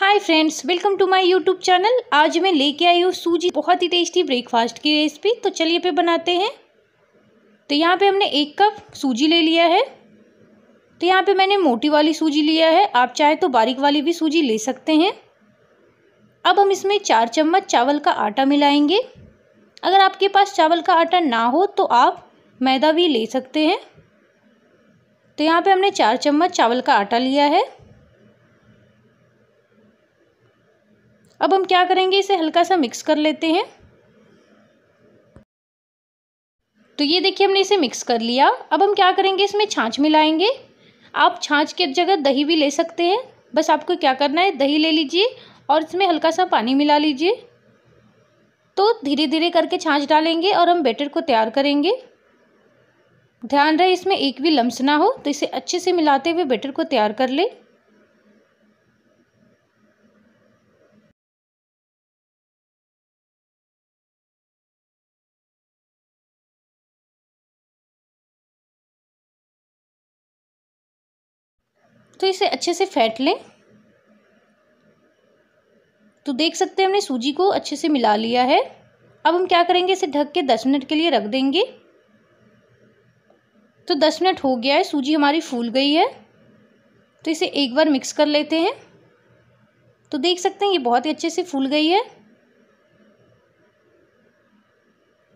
hi friends welcome to my YouTube channel आज मैं लेके आई हूँ सूजी बहुत ही टेस्टी ब्रेकफास्ट की रेसिपी तो चलिए पे बनाते हैं तो यहाँ पे हमने एक कप सूजी ले लिया है तो यहाँ पे मैंने मोटी वाली सूजी लिया है आप चाहे तो बारीक वाली भी सूजी ले सकते हैं अब हम इसमें चार चम्मच चावल का आटा मिलाएँगे अगर आपके पास चावल का आटा ना हो तो आप मैदा भी ले सकते हैं तो यहाँ पर हमने चार चम्मच चावल का आटा लिया है अब हम क्या करेंगे इसे हल्का सा मिक्स कर लेते हैं तो ये देखिए हमने इसे मिक्स कर लिया अब हम क्या करेंगे इसमें छाछ मिलाएंगे आप छाछ की जगह दही भी ले सकते हैं बस आपको क्या करना है दही ले लीजिए और इसमें हल्का सा पानी मिला लीजिए तो धीरे धीरे करके छाछ डालेंगे और हम बैटर को तैयार करेंगे ध्यान रहे इसमें एक भी लम्स ना हो तो इसे अच्छे से मिलाते हुए बैटर को तैयार कर लें तो इसे अच्छे से फेंट लें तो देख सकते हैं हमने सूजी को अच्छे से मिला लिया है अब हम क्या करेंगे इसे ढक के दस मिनट के लिए रख देंगे तो दस मिनट हो गया है सूजी हमारी फूल गई है तो इसे एक बार मिक्स कर लेते हैं तो देख सकते हैं ये बहुत ही अच्छे से फूल गई है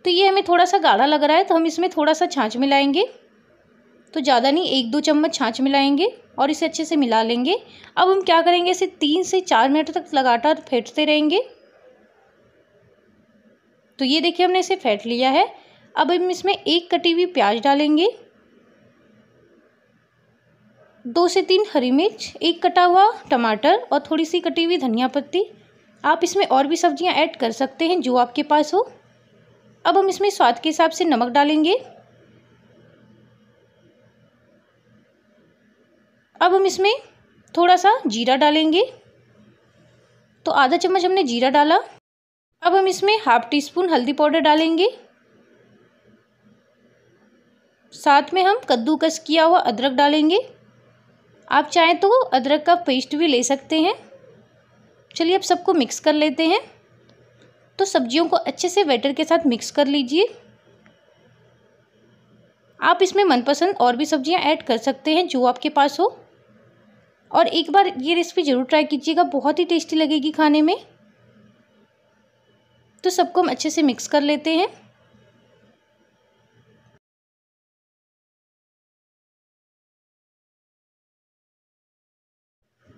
तो ये हमें थोड़ा सा गाढ़ा लग रहा है तो हम इसमें थोड़ा सा छाछ मिलाएंगे तो ज़्यादा नहीं एक दो चम्मच छाछ मिलाएंगे और इसे अच्छे से मिला लेंगे अब हम क्या करेंगे इसे तीन से चार मिनट तक लगातार फेंटते रहेंगे तो ये देखिए हमने इसे फेंट लिया है अब हम इसमें एक कटी हुई प्याज डालेंगे दो से तीन हरी मिर्च एक कटा हुआ टमाटर और थोड़ी सी कटी हुई धनिया पत्ती आप इसमें और भी सब्जियां ऐड कर सकते हैं जो आपके पास हो अब हम इसमें स्वाद के हिसाब से नमक डालेंगे अब हम इसमें थोड़ा सा जीरा डालेंगे तो आधा चम्मच हमने जीरा डाला अब हम इसमें हाफ टी स्पून हल्दी पाउडर डालेंगे साथ में हम कद्दूकस किया हुआ अदरक डालेंगे आप चाहें तो अदरक का पेस्ट भी ले सकते हैं चलिए अब सबको मिक्स कर लेते हैं तो सब्जियों को अच्छे से बैटर के साथ मिक्स कर लीजिए आप इसमें मनपसंद और भी सब्जियां ऐड कर सकते हैं जो आपके पास हो और एक बार ये रेसिपी ज़रूर ट्राई कीजिएगा बहुत ही टेस्टी लगेगी खाने में तो सबको हम अच्छे से मिक्स कर लेते हैं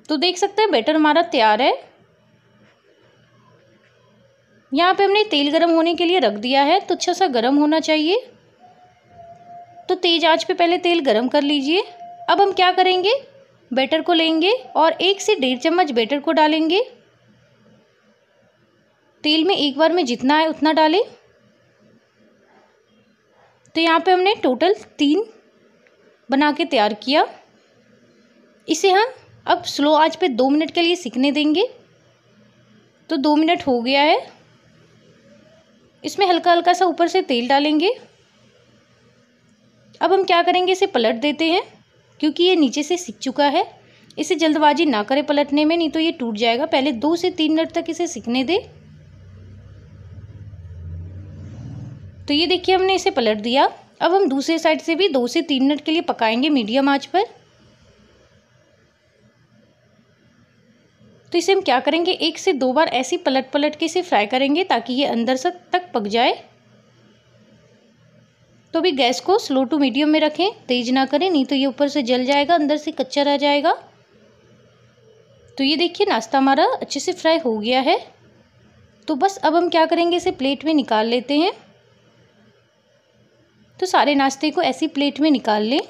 तो देख सकते हैं बैटर हमारा तैयार है यहाँ पे हमने तेल गरम होने के लिए रख दिया है तो अच्छा सा गरम होना चाहिए तो तेज़ आंच पे पहले तेल गरम कर लीजिए अब हम क्या करेंगे बैटर को लेंगे और एक से डेढ़ चम्मच बैटर को डालेंगे तेल में एक बार में जितना है उतना डालें तो यहाँ पे हमने टोटल तीन बना के तैयार किया इसे हम अब स्लो आंच पे दो मिनट के लिए सीखने देंगे तो दो मिनट हो गया है इसमें हल्का हल्का सा ऊपर से तेल डालेंगे अब हम क्या करेंगे इसे पलट देते हैं क्योंकि ये नीचे से सीख चुका है इसे जल्दबाजी ना करें पलटने में नहीं तो ये टूट जाएगा पहले दो से तीन मिनट तक इसे सीखने दें तो ये देखिए हमने इसे पलट दिया अब हम दूसरे साइड से भी दो से तीन मिनट के लिए पकाएंगे मीडियम आंच पर तो इसे हम क्या करेंगे एक से दो बार ऐसे पलट पलट के इसे फ्राई करेंगे ताकि ये अंदर से तक पक जाए तो अभी गैस को स्लो टू मीडियम में रखें तेज़ ना करें नहीं तो ये ऊपर से जल जाएगा अंदर से कच्चा रह जाएगा तो ये देखिए नाश्ता हमारा अच्छे से फ्राई हो गया है तो बस अब हम क्या करेंगे इसे प्लेट में निकाल लेते हैं तो सारे नाश्ते को ऐसी प्लेट में निकाल लें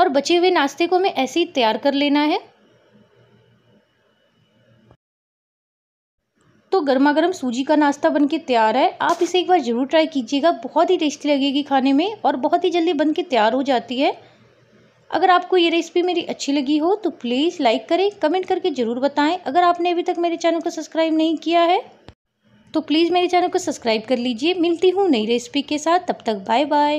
और बचे हुए नाश्ते को हमें ऐसे ही तैयार कर लेना है गर्मा गर्म सूजी का नाश्ता बन के तैयार है आप इसे एक बार ज़रूर ट्राई कीजिएगा बहुत ही टेस्टी लगेगी खाने में और बहुत ही जल्दी बन के तैयार हो जाती है अगर आपको ये रेसिपी मेरी अच्छी लगी हो तो प्लीज़ लाइक करें कमेंट करके ज़रूर बताएं अगर आपने अभी तक मेरे चैनल को सब्सक्राइब नहीं किया है तो प्लीज़ मेरे चैनल को सब्सक्राइब कर लीजिए मिलती हूँ नई रेसिपी के साथ तब तक बाय बाय